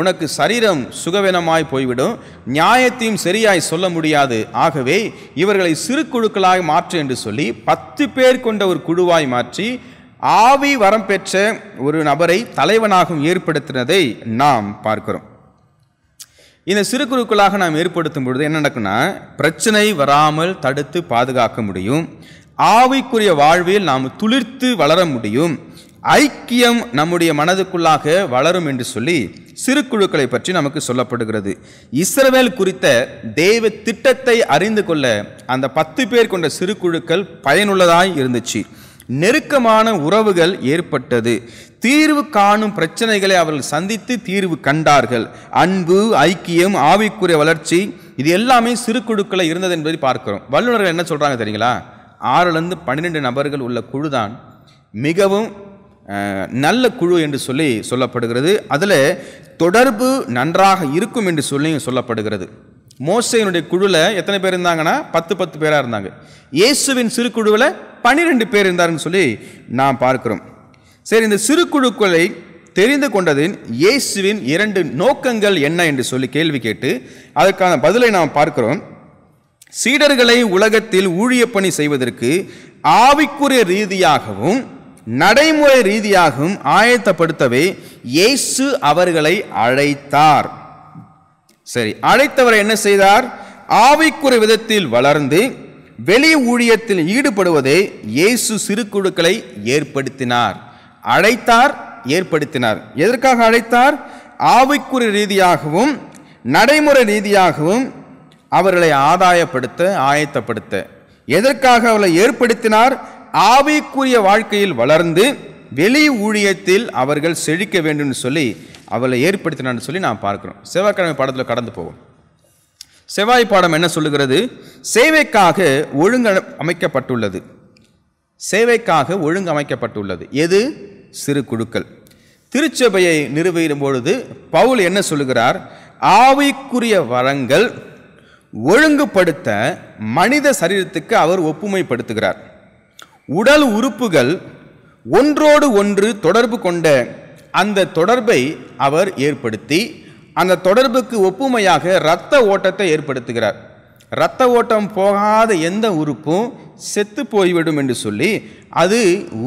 உனக்கு சரீரம் சுகவீனமாய் போய்விடும் நியாயத்தையும் சரியாய் சொல்ல முடியாது ஆகவே இவர்களை சிறு குழுக்களாக மாற்று என்று சொல்லி பத்து பேர் கொண்ட ஒரு குழுவாய் மாற்றி ஆவி வரம் பெற்ற ஒரு நபரை தலைவனாகவும் ஏற்படுத்தினதை நாம் பார்க்கிறோம் இந்த சிறு குழுக்களாக நாம் ஏற்படுத்தும் பொழுது என்ன நடக்குன்னா பிரச்சனை வராமல் தடுத்து பாதுகாக்க முடியும் ஆவிக்குரிய வாழ்வில் நாம் துளிர்த்து வளர முடியும் ஐக்கியம் நம்முடைய மனதுக்குள்ளாக வளரும் என்று சொல்லி சிறு குழுக்களை பற்றி நமக்கு சொல்லப்படுகிறது இஸ்ரவேல் குறித்த தெய்வ திட்டத்தை அறிந்து கொள்ள அந்த பத்து பேர் கொண்ட சிறு குழுக்கள் பயனுள்ளதாய் இருந்துச்சு நெருக்கமான உறவுகள் ஏற்பட்டது தீர்வு காணும் பிரச்சனைகளை அவர்கள் சந்தித்து தீர்வு கண்டார்கள் அன்பு ஐக்கியம் ஆவிக்குரிய வளர்ச்சி இது எல்லாமே சிறு குழுக்களில் இருந்தது என்பதை பார்க்கிறோம் வல்லுநர்கள் என்ன சொல்கிறாங்க தெரியுங்களா ஆறுலேருந்து பன்னிரெண்டு நபர்கள் உள்ள குழு தான் மிகவும் நல்ல குழு என்று சொல்லி சொல்லப்படுகிறது அதில் தொடர்பு நன்றாக இருக்கும் என்று சொல்லி சொல்லப்படுகிறது மோசையினுடைய குழுவில் எத்தனை பேர் இருந்தாங்கன்னா பத்து பத்து பேராக இருந்தாங்க இயேசுவின் சிறு குழுவில் பன்னிரெண்டு பேர் இருந்தாருன்னு சொல்லி நாம் பார்க்குறோம் சரி இந்த சிறு குழுக்களை தெரிந்து கொண்டதின் இயேசுவின் இரண்டு நோக்கங்கள் என்ன என்று சொல்லி கேள்வி கேட்டு அதற்கான பதிலை நாம் பார்க்கிறோம் சீடர்களை உலகத்தில் ஊழிய பணி செய்வதற்கு ஆவிக்குரிய ரீதியாகவும் நடைமுறை ரீதியாகவும் ஆயத்தப்படுத்தவே இயேசு அவர்களை அழைத்தார் சரி அழைத்தவரை என்ன செய்தார் ஆவிக்குரிய விதத்தில் வளர்ந்து வெளி ஊழியத்தில் ஈடுபடுவதே இயேசு சிறு குழுக்களை ஏற்படுத்தினார் அழைத்தார் ஏற்படுத்தினார் எதற்காக அழைத்தார் ஆவிக்குறி ரீதியாகவும் நடைமுறை ரீதியாகவும் அவர்களை ஆதாயப்படுத்த ஆயத்தப்படுத்த எதற்காக அவளை ஏற்படுத்தினார் ஆவிக்குரிய வாழ்க்கையில் வளர்ந்து வெளி ஊழியத்தில் அவர்கள் செழிக்க வேண்டும்னு சொல்லி அவளை ஏற்படுத்தினான்னு சொல்லி நாம் பார்க்கிறோம் செவ்வாய்க்கிழமை பாடத்தில் கடந்து போவோம் செவ்வாய் பாடம் என்ன சொல்லுகிறது சேவைக்காக ஒழுங்கு அமைக்கப்பட்டுள்ளது சேவைக்காக ஒழுங்கு அமைக்கப்பட்டுள்ளது எது சிறு குழுக்கள் திருச்சபையை நிறுவிடும் பொழுது பவுல் என்ன சொல்லுகிறார் ஆவிக்குரிய வரங்கள் ஒழுங்குபடுத்த மனித சரீரத்துக்கு அவர் ஒப்புமைப்படுத்துகிறார் உடல் உறுப்புகள் ஒன்றோடு ஒன்று தொடர்பு கொண்ட அந்த தொடர்பை அவர் ஏற்படுத்தி அந்த தொடர்புக்கு ஒப்புமையாக இரத்த ஓட்டத்தை ஏற்படுத்துகிறார் இரத்த ஓட்டம் போகாத எந்த உறுப்பும் செத்து போய்விடும் என்று சொல்லி அது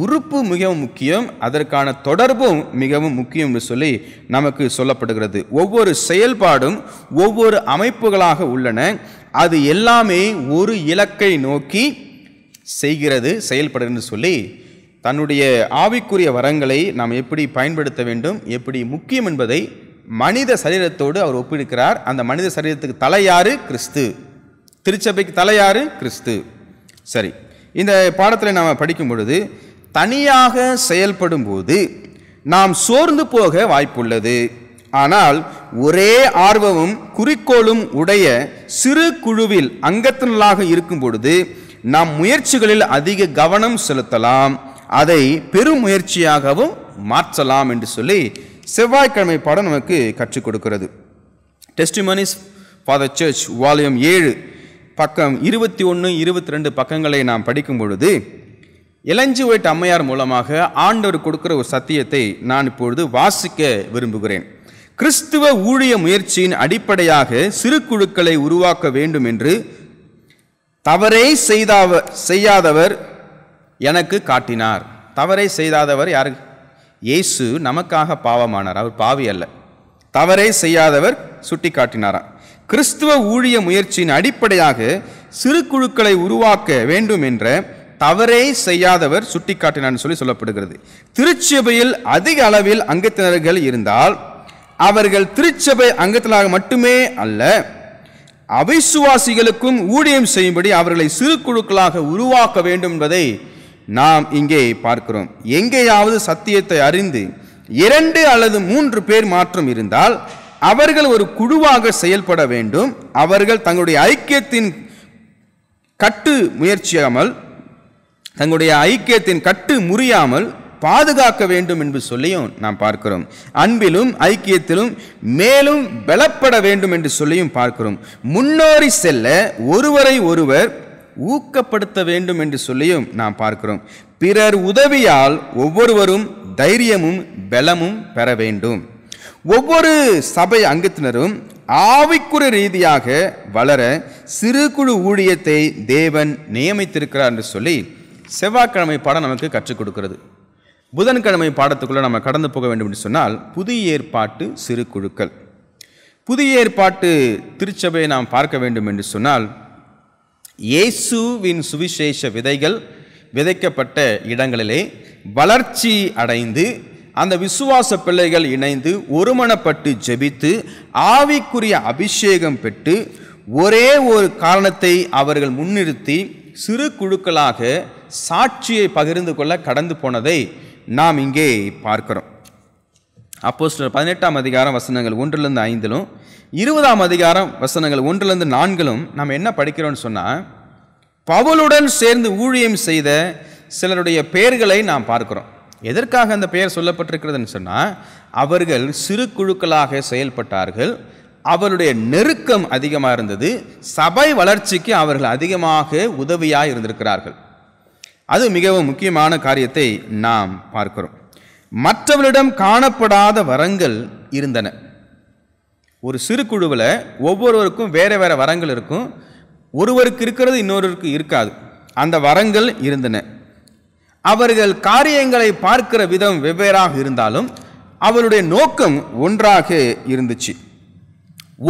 உறுப்பு மிகவும் முக்கியம் அதற்கான தொடர்பும் மிகவும் முக்கியம் என்று சொல்லி நமக்கு சொல்லப்படுகிறது ஒவ்வொரு செயல்பாடும் ஒவ்வொரு அமைப்புகளாக உள்ளன அது எல்லாமே ஒரு இலக்கை நோக்கி செய்கிறது செயல்படுகிறது சொல்லி தன்னுடைய ஆவிக்குரிய வரங்களை நாம் எப்படி பயன்படுத்த வேண்டும் எப்படி முக்கியம் என்பதை மனித சரீரத்தோடு அவர் ஒப்பிடுக்கிறார் அந்த மனித சரீரத்துக்கு தலை யாரு கிறிஸ்து திருச்சபைக்கு தலையாறு கிறிஸ்து சரி இந்த பாடத்தில் நாம் படிக்கும் பொழுது தனியாக செயல்படும் போது நாம் சோர்ந்து போக வாய்ப்புள்ளது ஆனால் ஒரே ஆர்வமும் குறிக்கோளும் உடைய சிறு குழுவில் அங்கத்தினாக இருக்கும் பொழுது நம் முயற்சிகளில் அதிக கவனம் செலுத்தலாம் அதை பெரும் முயற்சியாகவும் மாற்றலாம் என்று சொல்லி செவ்வாய்க்கிழமை பாடம் நமக்கு கற்றுக் கொடுக்கிறது testimonies for the church volume ஏழு பக்கம் இருபத்தி ஒன்று இருபத்தி ரெண்டு பக்கங்களை நாம் படிக்கும் பொழுது இளஞ்சுவேட் அம்மையார் மூலமாக ஆண்டவர் கொடுக்கிற ஒரு சத்தியத்தை நான் இப்பொழுது வாசிக்க விரும்புகிறேன் கிறிஸ்துவ ஊழிய முயற்சியின் அடிப்படையாக சிறு குழுக்களை உருவாக்க வேண்டும் என்று தவறே செய்தாவ செய்யாதவர் எனக்கு காட்டினார் தவறை செய்தாதவர் யார் இயேசு நமக்காக பாவமானார் அவர் பாவி அல்ல தவறை செய்யாதவர் சுட்டி காட்டினாரான் கிறிஸ்துவ ஊழிய முயற்சியின் அடிப்படையாக சிறு குழுக்களை உருவாக்க வேண்டும் என்ற தவறே செய்யாதவர் சுட்டிக்காட்டினார் சொல்லி சொல்லப்படுகிறது திருச்சபையில் அதிக அளவில் அங்கத்தினர்கள் இருந்தால் அவர்கள் திருச்சபை அங்கத்தினராக மட்டுமே அல்ல அவிசுவாசிகளுக்கும் ஊழியம் செய்யும்படி அவர்களை சிறு குழுக்களாக உருவாக்க வேண்டும் என்பதை நாம் இங்கே பார்க்கிறோம் எங்கேயாவது சத்தியத்தை அறிந்து இரண்டு அல்லது மூன்று பேர் மாற்றம் இருந்தால் அவர்கள் ஒரு குழுவாக செயல்பட வேண்டும் அவர்கள் தங்களுடைய ஐக்கியத்தின் கட்டு முயற்சியாமல் தங்களுடைய ஐக்கியத்தின் கட்டு முறியாமல் பாதுகாக்க வேண்டும் என்று சொல்லியும் நாம் பார்க்கிறோம் அன்பிலும் ஐக்கியத்திலும் மேலும் பலப்பட வேண்டும் என்று சொல்லியும் பார்க்கிறோம் முன்னோரி செல்ல ஒருவரை ஒருவர் ஊக்கப்படுத்த வேண்டும் என்று சொல்லியும் நாம் பார்க்கிறோம் பிறர் உதவியால் ஒவ்வொருவரும் தைரியமும் பலமும் பெற வேண்டும் ஒவ்வொரு சபை அங்கத்தினரும் ஆவிக்குற ரீதியாக வளர சிறு குழு ஊழியத்தை தேவன் நியமித்திருக்கிறார் என்று சொல்லி செவ்வாய்க்கிழமை பாடம் நமக்கு கற்றுக் கொடுக்கிறது புதன்கிழமை பாடத்துக்குள்ளே நம்ம கடந்து போக வேண்டும் என்று சொன்னால் புதிய ஏற்பாட்டு சிறு குழுக்கள் புதிய ஏற்பாட்டு திருச்சபையை நாம் பார்க்க வேண்டும் என்று சொன்னால் இயேசுவின் சுவிசேஷ விதைகள் விதைக்கப்பட்ட இடங்களிலே வளர்ச்சி அடைந்து அந்த விசுவாச பிள்ளைகள் இணைந்து ஒருமனப்பட்டு ஜெபித்து ஆவிக்குரிய அபிஷேகம் பெற்று ஒரே ஒரு காரணத்தை அவர்கள் முன்னிறுத்தி சிறு குழுக்களாக சாட்சியை பகிர்ந்து கொள்ள கடந்து போனதை நாம் இங்கே பார்க்கிறோம் அப்போ பதினெட்டாம் அதிகாரம் வசனங்கள் ஒன்றிலிருந்து ஐந்திலும் இருபதாம் அதிகாரம் வசனங்கள் ஒன்றிலிருந்து நான்கிலும் நாம் என்ன படிக்கிறோம்னு சொன்னால் பவுலுடன் சேர்ந்து ஊழியம் செய்த சிலருடைய பெயர்களை நாம் பார்க்கிறோம் எதற்காக அந்த பெயர் சொல்லப்பட்டிருக்கிறதுன்னு சொன்னால் அவர்கள் சிறு குழுக்களாக செயல்பட்டார்கள் அவருடைய நெருக்கம் அதிகமாக இருந்தது சபை வளர்ச்சிக்கு அவர்கள் அதிகமாக உதவியாக இருந்திருக்கிறார்கள் அது மிகவும் முக்கியமான காரியத்தை நாம் பார்க்கிறோம் மற்றவர்களிடம் காணப்படாத வரங்கள் இருந்தன ஒரு சிறு குழுவில் ஒவ்வொருவருக்கும் வேறு வேறு வரங்கள் இருக்கும் ஒருவருக்கு இருக்கிறது இன்னொருவருக்கு இருக்காது அந்த வரங்கள் இருந்தன அவர்கள் காரியங்களை பார்க்கிற விதம் வெவ்வேறாக இருந்தாலும் அவருடைய நோக்கம் ஒன்றாக இருந்துச்சு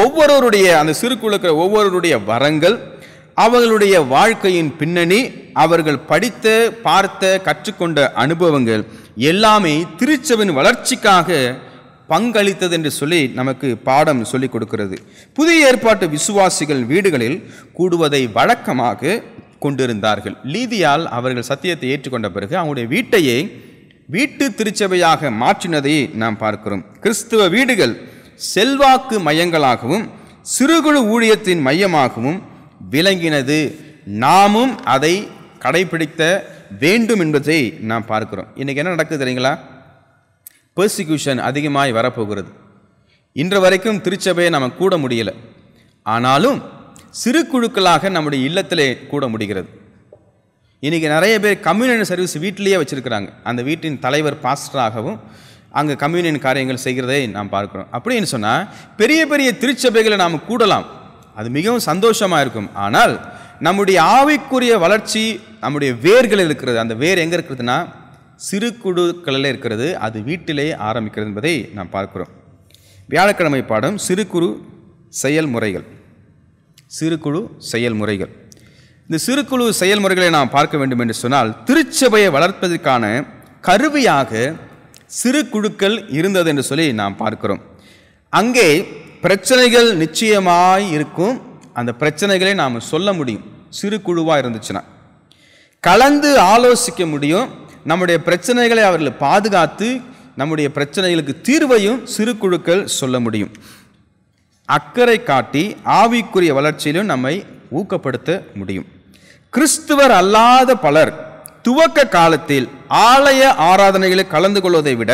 ஒவ்வொருவருடைய அந்த சிறு குழுக்கிற ஒவ்வொருவருடைய வரங்கள் அவர்களுடைய வாழ்க்கையின் பின்னணி அவர்கள் படித்த பார்த்த கற்றுக்கொண்ட அனுபவங்கள் எல்லாமே திருச்சவின் வளர்ச்சிக்காக பங்களித்தது என்று சொல்லி நமக்கு பாடம் சொல்லிக் கொடுக்கிறது புதிய ஏற்பாட்டு விசுவாசிகள் வீடுகளில் கூடுவதை வழக்கமாக கொண்டிருந்தார்கள் லீதியால் அவர்கள் சத்தியத்தை ஏற்றுக்கொண்ட பிறகு அவங்களுடைய வீட்டையே வீட்டு திருச்சபையாக மாற்றினதை நாம் பார்க்கிறோம் கிறிஸ்துவ வீடுகள் செல்வாக்கு மையங்களாகவும் சிறுகுழு ஊழியத்தின் மையமாகவும் விளங்கினது நாமும் அதை கடைபிடித்த வேண்டும் என்பதை நாம் பார்க்கிறோம் இன்றைக்கி என்ன நடக்குது தெரியுங்களா பெர்சிக்யூஷன் அதிகமாய் வரப்போகிறது இன்று வரைக்கும் திருச்சபையை நம்ம கூட முடியலை ஆனாலும் சிறு குழுக்களாக நம்முடைய இல்லத்திலே கூட முடிகிறது இன்றைக்கி நிறைய பேர் கம்யூனியன் சர்வீஸ் வீட்டிலேயே வச்சுருக்கிறாங்க அந்த வீட்டின் தலைவர் பாஸ்டராகவும் அங்கே கம்யூனியன் காரியங்கள் செய்கிறதை நாம் பார்க்குறோம் அப்படின்னு சொன்னால் பெரிய பெரிய திருச்சபைகளை நாம் கூடலாம் அது மிகவும் சந்தோஷமாக இருக்கும் ஆனால் நம்முடைய ஆவிக்குரிய வளர்ச்சி நம்முடைய வேர்களில் இருக்கிறது அந்த வேர் எங்கே இருக்கிறதுனா சிறு குழுக்களில் இருக்கிறது அது வீட்டிலே ஆரம்பிக்கிறது என்பதை நாம் பார்க்குறோம் வியாழக்கிழமை பாடம் சிறு குறு செயல்முறைகள் சிறுகுழு செயல்முறைகள் இந்த சிறுகுழு செயல்முறைகளை நாம் பார்க்க வேண்டும் என்று சொன்னால் திருச்சபையை வளர்ப்பதற்கான கருவியாக சிறு குழுக்கள் இருந்தது என்று சொல்லி நாம் பார்க்கிறோம் அங்கே பிரச்சனைகள் நிச்சயமாய் இருக்கும் அந்த பிரச்சனைகளை நாம் சொல்ல முடியும் சிறு குழுவாக இருந்துச்சுன்னா கலந்து ஆலோசிக்க முடியும் நம்முடைய பிரச்சனைகளை அவர்கள் பாதுகாத்து நம்முடைய பிரச்சனைகளுக்கு தீர்வையும் சிறு குழுக்கள் சொல்ல முடியும் அக்கறை காட்டி ஆவிக்குரிய வளர்ச்சியிலும் நம்மை ஊக்கப்படுத்த முடியும் கிறிஸ்துவர் அல்லாத பலர் துவக்க காலத்தில் ஆலய ஆராதனைகளில் கலந்து கொள்வதை விட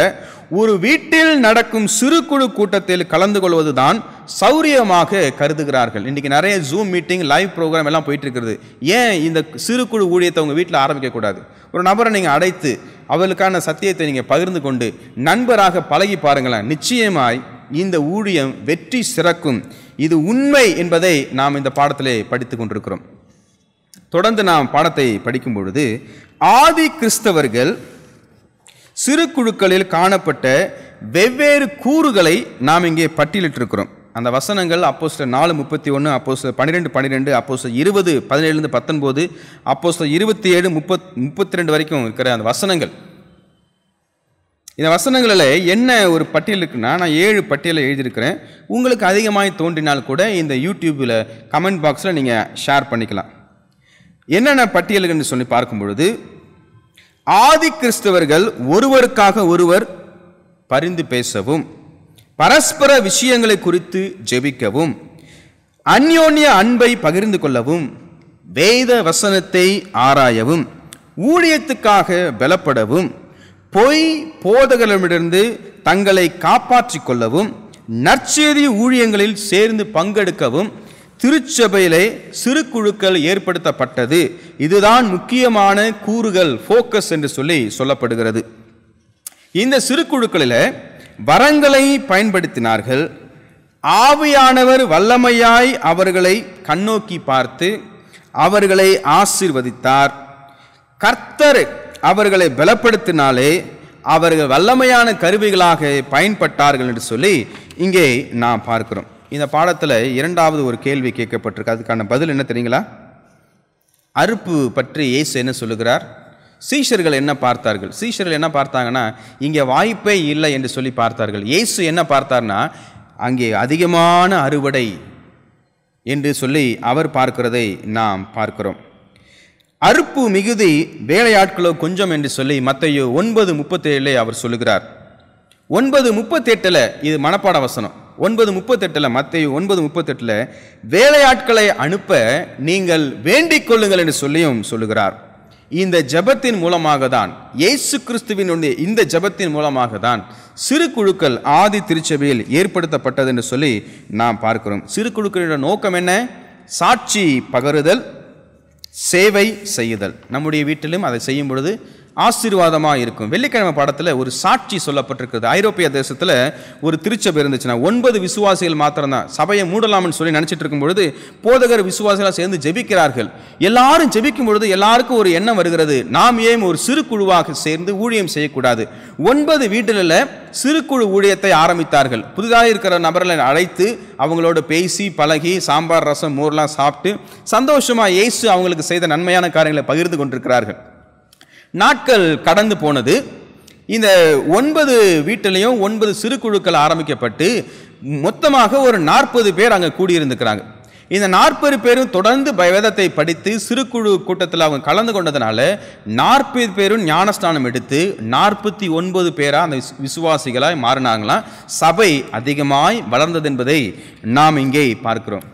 ஒரு வீட்டில் நடக்கும் சிறு குழு கூட்டத்தில் கலந்து கொள்வதுதான் சௌரியமாக கருதுகிறார்கள் இன்றைக்கி நிறைய ஜூம் மீட்டிங் லைவ் ப்ரோக்ராம் எல்லாம் போயிட்டு இருக்கிறது ஏன் இந்த சிறு குழு ஊழியத்தை உங்கள் வீட்டில் ஆரம்பிக்கக்கூடாது ஒரு நபரை நீங்கள் அடைத்து அவர்களுக்கான சத்தியத்தை நீங்கள் பகிர்ந்து கொண்டு நண்பராக பழகி பாருங்களேன் நிச்சயமாய் இந்த ஊழியம் வெற்றி சிறக்கும் இது உண்மை என்பதை நாம் இந்த பாடத்திலே படித்து கொண்டிருக்கிறோம் தொடர்ந்து நாம் பாடத்தை படிக்கும் பொழுது ஆதி கிறிஸ்தவர்கள் சிறு குழுக்களில் காணப்பட்ட வெவ்வேறு கூறுகளை நாம் இங்கே பட்டியலிட்டிருக்கிறோம் அந்த வசனங்கள் அப்போ சில நாலு முப்பத்தி ஒன்று அப்போ சில பன்னிரெண்டு பன்னிரெண்டு அப்போ சில இருபது பதினேழுலேருந்து பத்தொன்பது அப்போ சில இருபத்தி ஏழு முப்பத் முப்பத்தி ரெண்டு வரைக்கும் இருக்கிற அந்த வசனங்கள் இந்த வசனங்களில் என்ன ஒரு பட்டியல் இருக்குன்னா நான் ஏழு பட்டியலை எழுதியிருக்கிறேன் உங்களுக்கு அதிகமாக தோன்றினால் கூட இந்த யூடியூப்பில் கமெண்ட் பாக்ஸில் நீங்கள் ஷேர் பண்ணிக்கலாம் என்னென்ன பட்டியலுக்குன்னு சொல்லி பார்க்கும் பொழுது ஆதி கிறிஸ்தவர்கள் ஒருவருக்காக ஒருவர் பரிந்து பேசவும் பரஸ்பர விஷயங்களை குறித்து ஜெபிக்கவும் அந்யோன்ய அன்பை பகிர்ந்து கொள்ளவும் வேத வசனத்தை ஆராயவும் ஊழியத்துக்காக பலப்படவும் பொய் போதகர்களிடமிருந்து தங்களை காப்பாற்றிக் கொள்ளவும் நற்செய்தி ஊழியங்களில் சேர்ந்து பங்கெடுக்கவும் திருச்சபையிலே சிறு குழுக்கள் ஏற்படுத்தப்பட்டது இதுதான் முக்கியமான கூறுகள் ஃபோக்கஸ் என்று சொல்லி சொல்லப்படுகிறது இந்த சிறு குழுக்களில் வரங்களை பயன்படுத்தினார்கள் ஆவியானவர் வல்லமையாய் அவர்களை கண்ணோக்கி பார்த்து அவர்களை ஆசிர்வதித்தார் கர்த்தர் அவர்களை பலப்படுத்தினாலே அவர்கள் வல்லமையான கருவிகளாக பயன்பட்டார்கள் என்று சொல்லி இங்கே நாம் பார்க்கிறோம் இந்த பாடத்தில் இரண்டாவது ஒரு கேள்வி கேட்கப்பட்டிருக்கு அதுக்கான பதில் என்ன தெரியுங்களா அறுப்பு பற்றி இயேசு என்ன சொல்லுகிறார் சீஷர்கள் என்ன பார்த்தார்கள் சீஷர்கள் என்ன பார்த்தாங்கன்னா இங்கே வாய்ப்பே இல்லை என்று சொல்லி பார்த்தார்கள் இயேசு என்ன பார்த்தார்னா அங்கே அதிகமான அறுவடை என்று சொல்லி அவர் பார்க்கிறதை நாம் பார்க்கிறோம் அறுப்பு மிகுதி வேலையாட்களோ கொஞ்சம் என்று சொல்லி மத்தையோ ஒன்பது முப்பத்தேழிலே அவர் சொல்லுகிறார் ஒன்பது முப்பத்தெட்டில் இது மனப்பாட வசனம் ஒன்பது முப்பத்தெட்டில் மத்தையோ ஒன்பது முப்பத்தெட்டில் வேலையாட்களை அனுப்ப நீங்கள் வேண்டிக் கொள்ளுங்கள் என்று சொல்லியும் சொல்லுகிறார் இந்த ஜபத்தின் மூலமாக தான் இயேசு கிறிஸ்துவினுடைய இந்த ஜபத்தின் மூலமாக தான் சிறு குழுக்கள் ஆதி திருச்சபையில் ஏற்படுத்தப்பட்டது என்று சொல்லி நாம் பார்க்கிறோம் சிறு குழுக்களோட நோக்கம் என்ன சாட்சி பகருதல் சேவை செய்தல் நம்முடைய வீட்டிலும் அதை செய்யும் பொழுது ஆசீர்வாதமாக இருக்கும் வெள்ளிக்கிழமை படத்தில் ஒரு சாட்சி சொல்லப்பட்டிருக்கிறது ஐரோப்பிய தேசத்தில் ஒரு திருச்சபை இருந்துச்சுன்னா ஒன்பது விசுவாசிகள் மாத்திரம்தான் சபையை மூடலாம்னு சொல்லி நினச்சிட்டு இருக்கும் பொழுது போதகர் விசுவாசிகளாக சேர்ந்து ஜெபிக்கிறார்கள் எல்லாரும் ஜெபிக்கும் பொழுது எல்லாருக்கும் ஒரு எண்ணம் வருகிறது நாம் ஏன் ஒரு சிறு குழுவாக சேர்ந்து ஊழியம் செய்யக்கூடாது ஒன்பது வீட்டில் சிறு குழு ஊழியத்தை ஆரம்பித்தார்கள் புதிதாக இருக்கிற நபர்களை அழைத்து அவங்களோட பேசி பழகி சாம்பார் ரசம் மோர்லாம் சாப்பிட்டு சந்தோஷமாக ஏசு அவங்களுக்கு செய்த நன்மையான காரியங்களை பகிர்ந்து கொண்டிருக்கிறார்கள் நாட்கள் கடந்து போனது இந்த ஒன்பது வீட்டிலையும் ஒன்பது சிறு குழுக்கள் ஆரம்பிக்கப்பட்டு மொத்தமாக ஒரு நாற்பது பேர் அங்கே கூடியிருந்துக்கிறாங்க இந்த நாற்பது பேரும் தொடர்ந்து வேதத்தை படித்து சிறு குழு கூட்டத்தில் அவங்க கலந்து கொண்டதுனால நாற்பது பேரும் ஞானஸ்தானம் எடுத்து நாற்பத்தி ஒன்பது பேராக அந்த விசுவாசிகளாக மாறினாங்களாம் சபை அதிகமாய் வளர்ந்தது என்பதை நாம் இங்கே பார்க்கிறோம்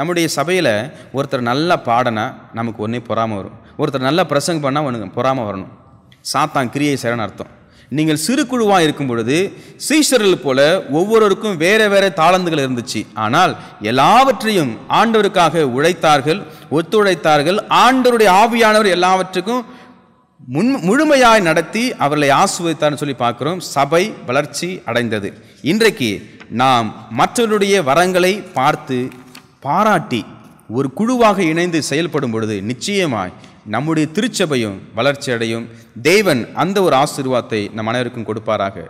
நம்முடைய சபையில் ஒருத்தர் நல்லா பாடனா நமக்கு ஒன்றே பொறாமல் வரும் ஒருத்தர் நல்லா பிரசங்கம் பண்ணால் அவனுங்க பொறாமல் வரணும் சாத்தான் கிரியை செய்கிறன்னு அர்த்தம் நீங்கள் சிறு குழுவாக இருக்கும் பொழுது சீஷர்கள் போல ஒவ்வொருவருக்கும் வேறு வேறு தாளந்துகள் இருந்துச்சு ஆனால் எல்லாவற்றையும் ஆண்டவருக்காக உழைத்தார்கள் ஒத்துழைத்தார்கள் ஆண்டவருடைய ஆவியானவர் எல்லாவற்றுக்கும் முன் முழுமையாய் நடத்தி அவர்களை ஆசுவதித்தார்னு சொல்லி பார்க்குறோம் சபை வளர்ச்சி அடைந்தது இன்றைக்கு நாம் மற்றவருடைய வரங்களை பார்த்து பாராட்டி ஒரு குழுவாக இணைந்து செயல்படும் பொழுது நிச்சயமாய் நம்முடைய திருச்சபையும் வளர்ச்சி அடையும் தேவன் அந்த ஒரு ஆசீர்வாதத்தை நம் அனைவருக்கும் கொடுப்பாராக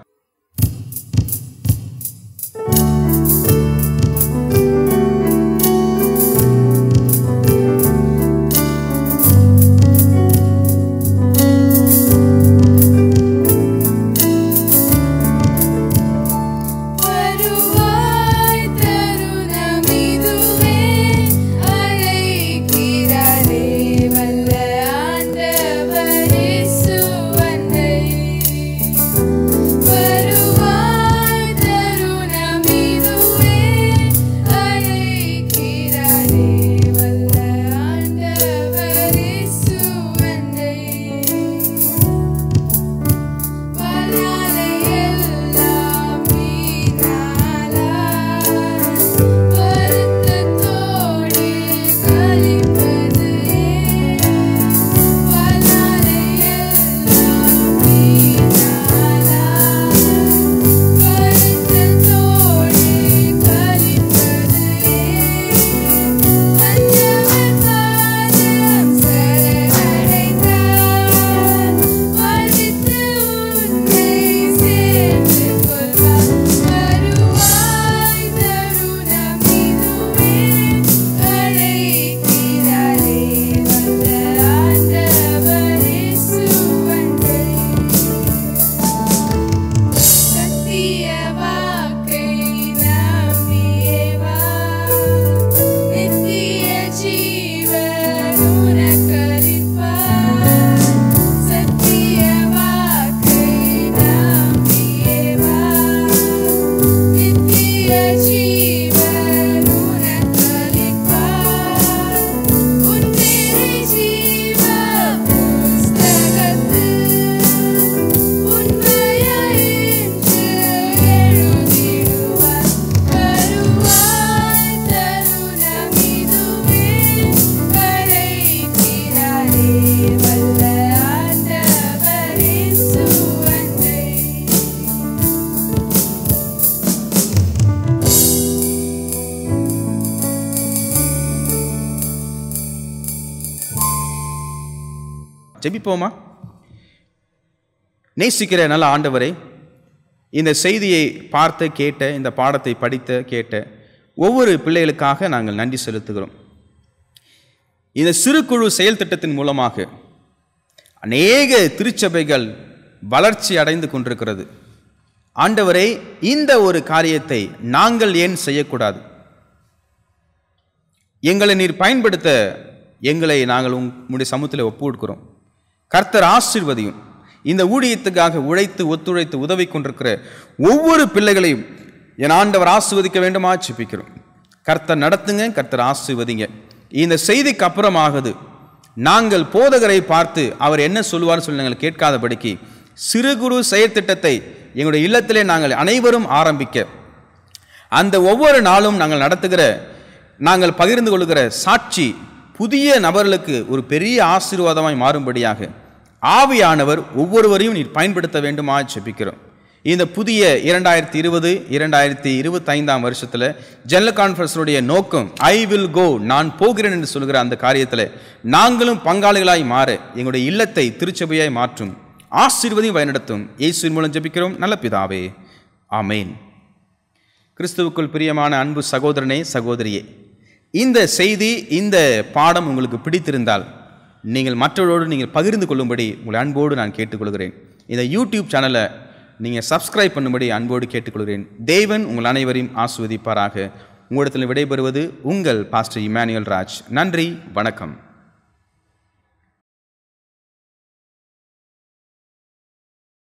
சிந்திப்போமா நேசிக்கிற நல்ல ஆண்டவரை இந்த செய்தியை பார்த்து கேட்ட இந்த பாடத்தை படித்த கேட்ட ஒவ்வொரு பிள்ளைகளுக்காக நாங்கள் நன்றி செலுத்துகிறோம் இந்த சிறு குழு செயல் திட்டத்தின் மூலமாக அநேக திருச்சபைகள் வளர்ச்சி அடைந்து கொண்டிருக்கிறது ஆண்டவரை இந்த ஒரு காரியத்தை நாங்கள் ஏன் செய்யக்கூடாது எங்களை நீர் பயன்படுத்த எங்களை நாங்கள் உங்களுடைய சமூகத்தில் ஒப்பு கர்த்தர் ஆசிர்வதியும் இந்த ஊழியத்துக்காக உழைத்து ஒத்துழைத்து உதவி கொண்டிருக்கிற ஒவ்வொரு பிள்ளைகளையும் என் ஆண்டவர் ஆசிர்வதிக்க வேண்டுமா சிப்பிக்கிறோம் கர்த்தர் நடத்துங்க கர்த்தர் ஆசிர்வதிங்க இந்த செய்திக்கு அப்புறமாகுது நாங்கள் போதகரை பார்த்து அவர் என்ன சொல்லுவார்னு சொல்லி நாங்கள் கேட்காதபடிக்கு சிறு குறு செயற்திட்டத்தை எங்களுடைய இல்லத்திலே நாங்கள் அனைவரும் ஆரம்பிக்க அந்த ஒவ்வொரு நாளும் நாங்கள் நடத்துகிற நாங்கள் பகிர்ந்து கொள்கிற சாட்சி புதிய நபர்களுக்கு ஒரு பெரிய ஆசீர்வாதமாய் மாறும்படியாக ஆவியானவர் ஒவ்வொருவரையும் நீர் பயன்படுத்த வேண்டுமா செபிக்கிறோம் இந்த புதிய இரண்டாயிரத்தி இருபது இரண்டாயிரத்தி இருபத்தைந்தாம் வருஷத்தில் ஜெனரல் கான்ஃபரன்ஸினுடைய நோக்கம் ஐ வில் கோ நான் போகிறேன் என்று சொல்கிற அந்த காரியத்தில் நாங்களும் பங்காளிகளாய் மாற எங்களுடைய இல்லத்தை திருச்சபையாய் மாற்றும் ஆசீர்வதையும் பயன்படுத்தும் இயேசுவின் மூலம் ஜபிக்கிறோம் நல்ல பிதாவே ஆமேன் கிறிஸ்துவுக்குள் பிரியமான அன்பு சகோதரனே சகோதரியே இந்த செய்தி இந்த பாடம் உங்களுக்கு பிடித்திருந்தால் நீங்கள் மற்றவரோடு நீங்கள் பகிர்ந்து கொள்ளும்படி உங்களை அன்போடு நான் கேட்டுக்கொள்கிறேன் இந்த யூடியூப் சேனலை நீங்கள் சப்ஸ்கிரைப் பண்ணும்படி அன்போடு கேட்டுக்கொள்கிறேன் தேவன் உங்கள் அனைவரையும் ஆஸ்வதிப்பாராக உங்களிடத்தில் விடைபெறுவது உங்கள் பாஸ்டர் இமானுவல் ராஜ் நன்றி வணக்கம்